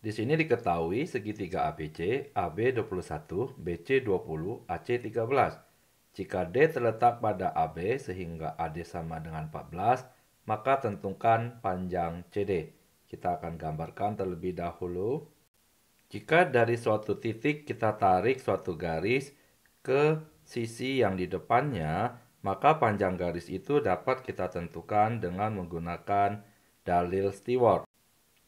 Di sini diketahui segitiga ABC, AB 21, BC 20, AC 13. Jika D terletak pada AB sehingga AD sama dengan 14, maka tentukan panjang CD. Kita akan gambarkan terlebih dahulu. Jika dari suatu titik kita tarik suatu garis ke sisi yang di depannya, maka panjang garis itu dapat kita tentukan dengan menggunakan dalil Stewart.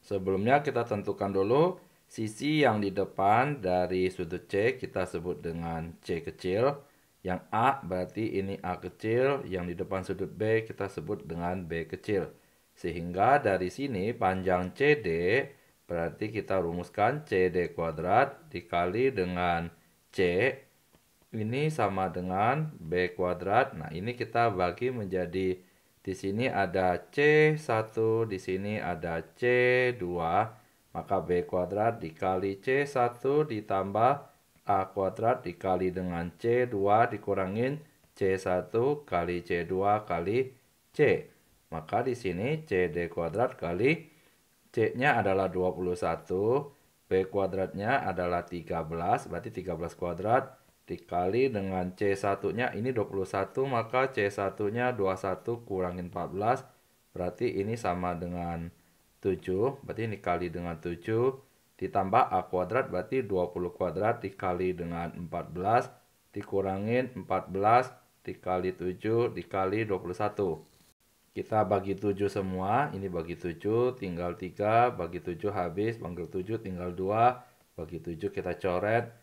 Sebelumnya kita tentukan dulu sisi yang di depan dari sudut C kita sebut dengan C kecil. Yang A berarti ini A kecil, yang di depan sudut B kita sebut dengan B kecil. Sehingga dari sini panjang CD berarti kita rumuskan CD kuadrat dikali dengan C. Ini sama dengan B kuadrat. Nah ini kita bagi menjadi di sini ada C1, di sini ada C2, maka B kuadrat dikali C1 ditambah A kuadrat dikali dengan C2 dikurangin C1 kali C2 kali C. Maka di sini CD kuadrat kali C-nya adalah 21, B kuadratnya adalah 13, berarti 13 kuadrat dikali dengan C1-nya ini 21 maka C1-nya 21 kurangin 14 berarti ini sama dengan 7 berarti ini kali dengan 7 ditambah A kuadrat berarti 20 kuadrat dikali dengan 14 dikurangin 14 dikali 7 dikali 21 kita bagi 7 semua ini bagi 7 tinggal 3 bagi 7 habis panggil 7 tinggal 2 bagi 7 kita coret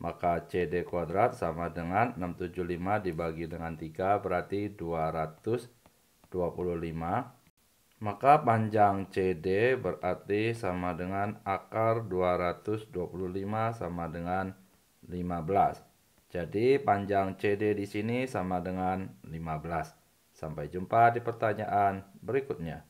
Maka CD kuadrat sama dengan 675 dibagi dengan 3 berarti 225. Maka panjang CD berarti sama dengan akar 225 sama dengan 15. Jadi panjang CD di sini sama dengan 15. Sampai jumpa di pertanyaan berikutnya.